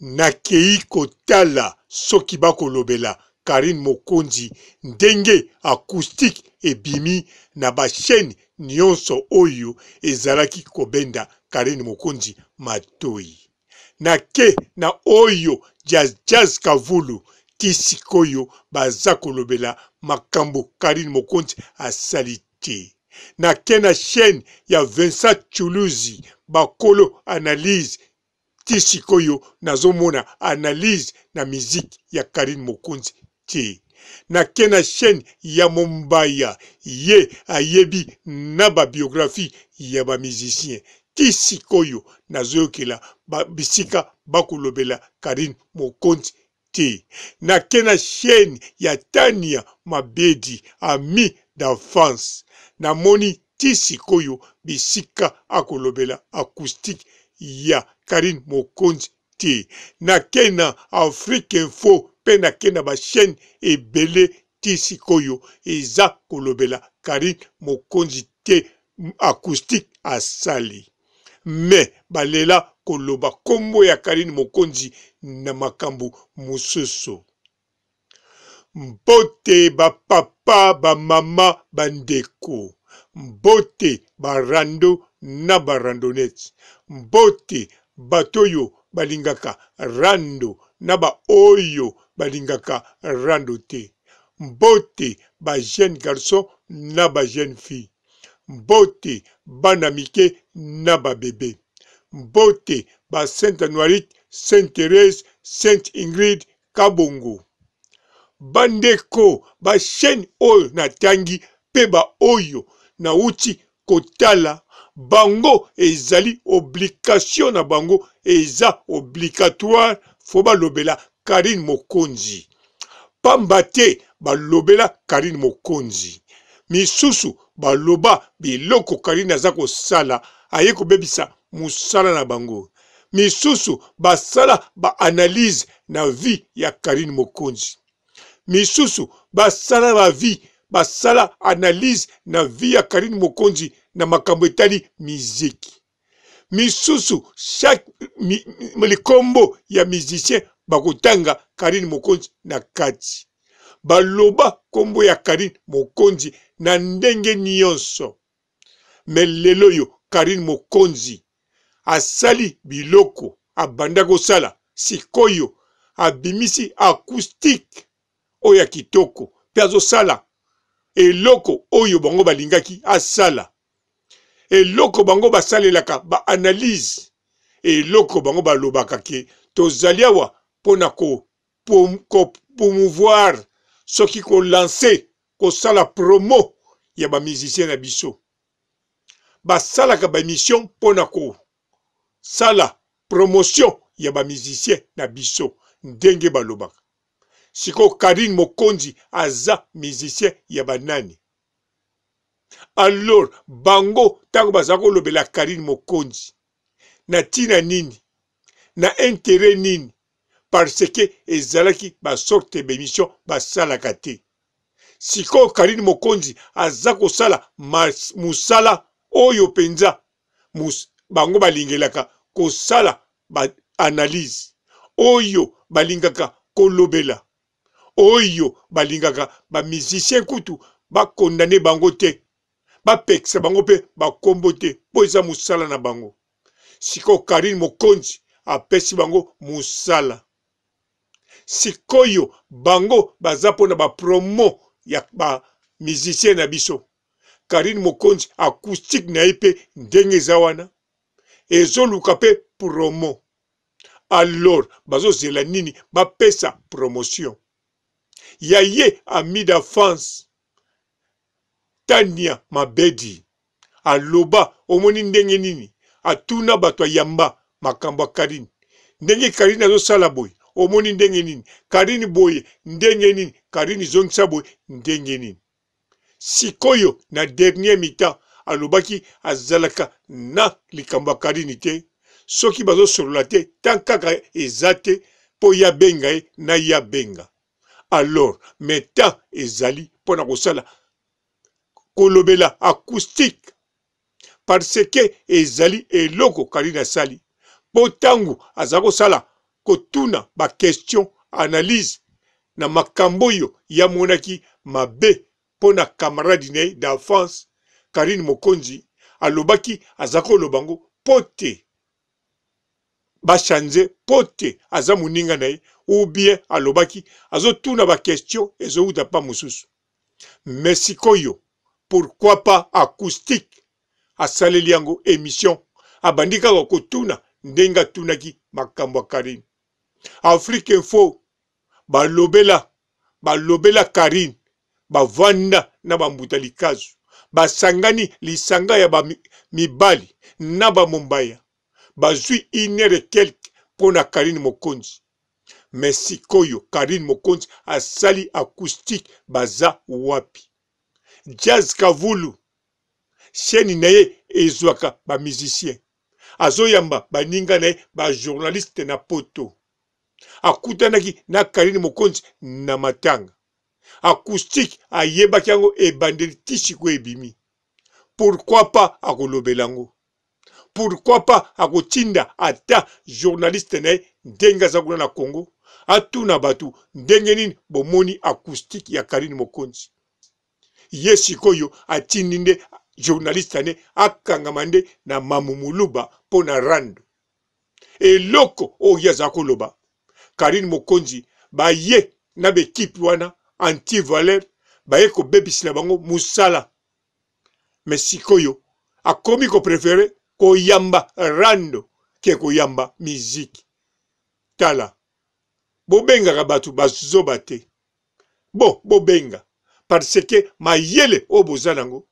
nakei kotala soki bakolobela karine mokonzi ndenge acoustique ebimi na bashaine nyonso oyo ezalaki kobenda karine mokonzi matoi nake na oyo jazjaz kavulu ti sikoyo baza kolobela makambo karine mokonzi asali te nake na chaîne ya vincent chuluzi bakolo analyse te sikoyo nazomona analyse na miziki ya karine mokonzi te nake na chaîne ya mombaya ye ayebi na babiographie ya bamizisien ti sikoyo nazoyokela bisika bakolobela karine mokonzi te nake na chaîne ya tania mabedi ami d'enfance namoni ti sikoyo bisika akolobela acoustique ya karine mokonzi te nakei na afrique info mpe nakei na bachaine ebele ti sikoyo eza kolobela karine mokonzi te acoustique asali me balela koloba nkombo ya karine mokonzi na makambo mosusu mbote bapapa bamama bandeko mbote barando na barandonete mbote bato oyo balingaka rando na baoyo balingaka rando te mbote bajeune garçon na bajeune fille mbote bana mike na babebe mbote ba sainte noirite sainte therese sainte ingrid kabongo bandeko bashaine oyo natangi mpe baoyo nauti kotala bango ezali obligation na bango eza obligatoire fo balobela karine mokonzi pamba te balobela karine mokonzi misusu baloba biloko karine aza kosala aye kobebisa mosala na bango misusu basala baanalyse na vie ya karine mokonzi misusu basala bavie basala analyse na vi ya karine mokonzi na makambo etali miziki misusu chaque mi, likombo ya musicien bakotanga karine mokonzi na kati baloba nkombo ya karine mokonzi na ndenge nyonso me lelo oyo karine mokonzi asali biloko abanda kosala sikoyo abimisi acoustique oyo ya kitoko mpe azosala eloko oyo bango balingaki asala eloko bango basalelaka baanalyse eloko bango balobaka ke tozali awa mpona kopromouvoir ko, soki kolanse kosala promo ya bamusicien na biso basalaka bamission mpona kosala promotion ya bamusicien na biso ndenge balobaka sikoyo karine mokonzi aza musicien ya banani alors bango ntango baza kolobela karine mokonzi na ntina nini na intere nini parce ke ezalaki basorte bémission basalaka te sikoyo karine mokonzi aza kosala mosala oyo mpenza bango balingelaka kosala baanalyse oyo balingaka kolobela oyo balingaka bamisicien kutu bakondane bango te bapekisa bango mpe bakombo te mpo eza mosala na bango sikoyo karine mokonzi apesi bango mosala sikoyo bango baza mpona bapromo ya bamisicien na biso karine mokonzi acoustike na ye mpe ndenge eza wana ezoluka mpe promo alors bazozela nini bapesa promotion ya ye ami d'enfance tania mabedi aloba omoni ndenge nini atuna bato ayamba makambo ya karine ndenge karine azosala boye omoni ndenge nini karine boye ndenge nini karine ezongisa boye ndenge nini sikoyo na dernier mitan alobaki azalaka na likambo ya karine te soki bazosolola te tan kaka eza te mpo ya benga ye na ya benga alors meta ezali mpona kosala kolobela acoustique parce ke ezali eloko karine asali mpo ntango aza kosala kotuna bakestion analyse na makambo oyo yamonaki mabe mpo na kamaradi na ye d'enfance karine mokonzi alobaki aza koloba ngo mpo te bachange mpo te aza moninga na ye ou bien alobaki azotuna bakestio ezowuta pa mosusu me sikoyo pourkui pas acoustique asaleli yango émission abandi kaka kotuna ndenge atunaki makambo ya karine afrique info balobela balobela karine bavanda na bambuta likazu basangani lisanga ya bamibali na bamomba ya bazwi inere quelque mpo na karine mokonzi me sikoyo karine mokonzi asali acoustique baza wapi jaz kavulu sheni na ye ezwaka bamusicien azoyamba baninga na ye bajournaliste na poto akutanaki na karine mokonzi na matanga acoustique ayebaki yango ebandeli ti sikoyo ebimi pourkui pa akolobela yango pourquoi pas akotinda ata journaliste na ye ndenge aza kuna na congo atuna bato ndenge nini bomoni acoustike ya karine mokonzi ye sikoyo atindi nde journaliste ane akangama nde na mamumuluba mpo na rando eloko oyo aza koloba karine mokonzi baye na bekipe wana antivaler baye kobebisela bango mosala me sikoyo akomi kopréfere koyamba rando ke koyamba miziki tala bobengaka bato bazoba te bo bobenga parce ke mayele oyo boza nango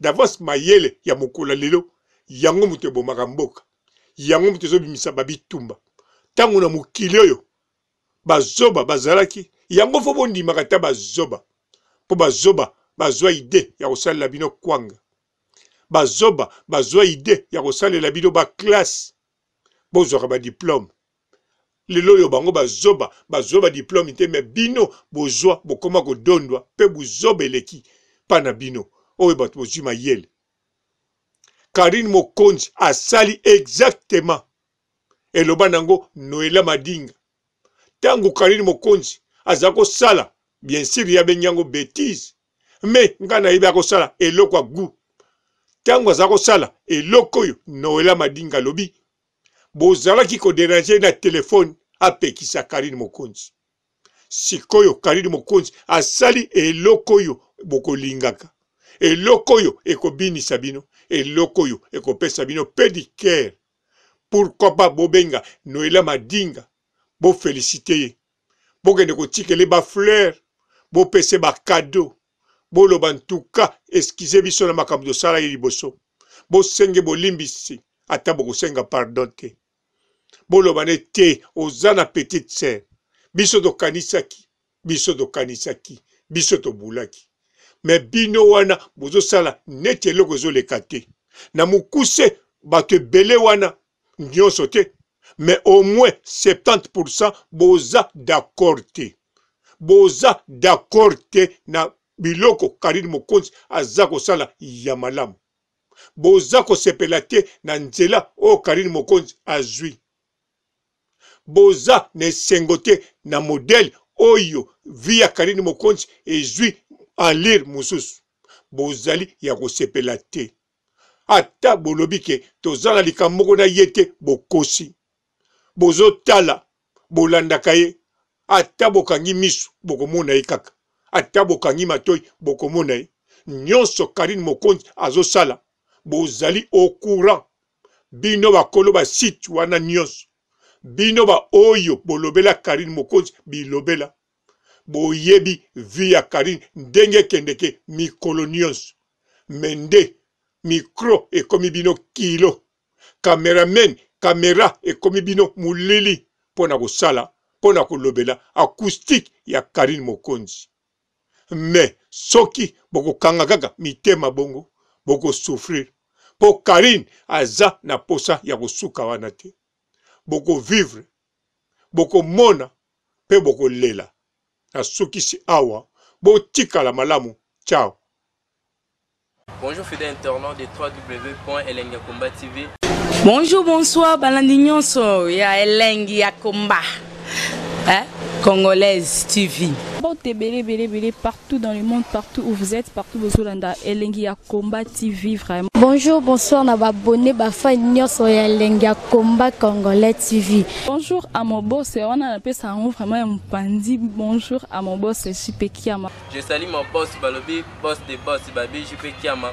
davance mayele ya mokolo lelo yango moto ebomaka mboka yango moto ezobimisa babitumba ntango na mokili oyo bazoba bazalaki yango fo bondimaka ata bazoba mpo bazoba bazwa ide ya kosalela bino kwanga bazoba bazwa ide ya kosalela bino baklasse bozwaka badiplome lelo oyo bango bazoba bazwa badiplome te me bino bozwa bokóma kodondwa mpe bozoba eleki mpa na bino oyo bato bozwi mayele karine mokonzi asali exactement eloba nango noela madinga ntango karine mokonzi aza kosala bien sur yabengi yango bétise me ngai nayebi akosala eloko agu ntango aza kosala eloko oyo noela madinga alobi bozalaki koderange na telefone apekisa karine mokonzi sikoyo karine mokonzi asali eloko oyo bokolingaka eloko oyo ekobinisa bino eloko oyo ekopesa bino mpe dikere pourkui pa bobenga noela madinga bofelisite ye bokende kotikele bafleur bopese bakado boloba ntuka eskize biso na makambo tosalaki liboso bosenge bolimbisi ata bokosenga pardon te boloba ne te oza na petite sœur biso tokanisaki biso tokanisaki biso tobulaki me bino wana bozosala neti eloko ezoleka te na mokuse bato ebele wana nyonso te me au moins 70 boza d'accord te boza d'accord te na biloko karine mokonzi aza kosala ya malamu boza kosepela te na nzela oyo karine mokonzi azwi boza na esengo te na modele oyo vi ya karine mokonzi ezwi alire mosusu bozali ya kosepela te ata bolobi ke toza na likambo moko na ye te bokosi bozotala bolandaka ye ata bokangi miso bokomona ye kaka ata bokangi matoi bokomona ye nyonso karine mokonzi azosala bozali au courant bino bakolo basite wana nyonso bino baoyo bolobela karine mokonzi bilobela boyebi vi ya karine ndenge ekendeke mikolo nyonso me nde mikro ekomi bino kilo kameramen kamera ekomi bino molili mpo na kosala mpo na kolobela acoustike ya karine mokonzi me soki bokokanga kaka mitema bongo bokosouffrir mpo karine aza na posa ya kosuka wana te bokovivre bokomona mpe bokolela nasukisi awa botikala malamu ciao bonjour fidèle internaute de 3w elengi komba tv bonjour bonsoir balandi nyonso ya elengi ya komba eh? Congolaise TV. Partout dans le monde, partout où vous êtes, partout où vous êtes, Elengi Combat TV, vraiment. Bonjour, bonsoir, on a abonné à Nyoso Elengi Combat Congolais TV. Bonjour à mon boss, on a appelé ça vraiment un bandit. Bonjour à mon boss, JP Kiama. Je salue mon boss, Balobi, boss de boss, Babi, JP Kiama.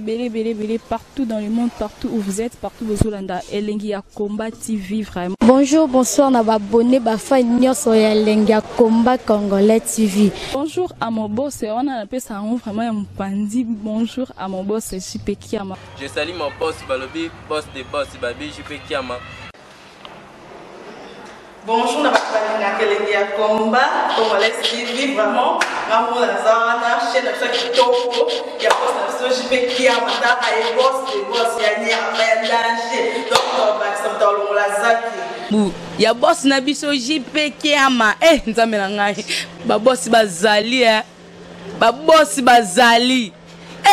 bélé bélé partout dans le monde, partout où vous êtes, partout vos Hollandais. Elengi à combat TV vraiment. Bonjour, bonsoir, na abonné ba fan nyonso ya Elengi ya combat congolais TV. Bonjour à mon boss, on a appelé ça vraiment un pandi. Bonjour à mon boss, je suis Kiama. Je salue mon boss Balobi, boss de boss Babi suis Kiama. Bonjour, nakelenge ya combat congolais tv vraiment ngambo naza wana chaine na biso ya kitoko ya bose na biso jp kiamataka ye bose de bose ya nyama ya danger donc bakisa moto alongola zaki ya bosi na biso jp kiama e eh, nzambe na ngai babosi bazali e eh. babosi bazali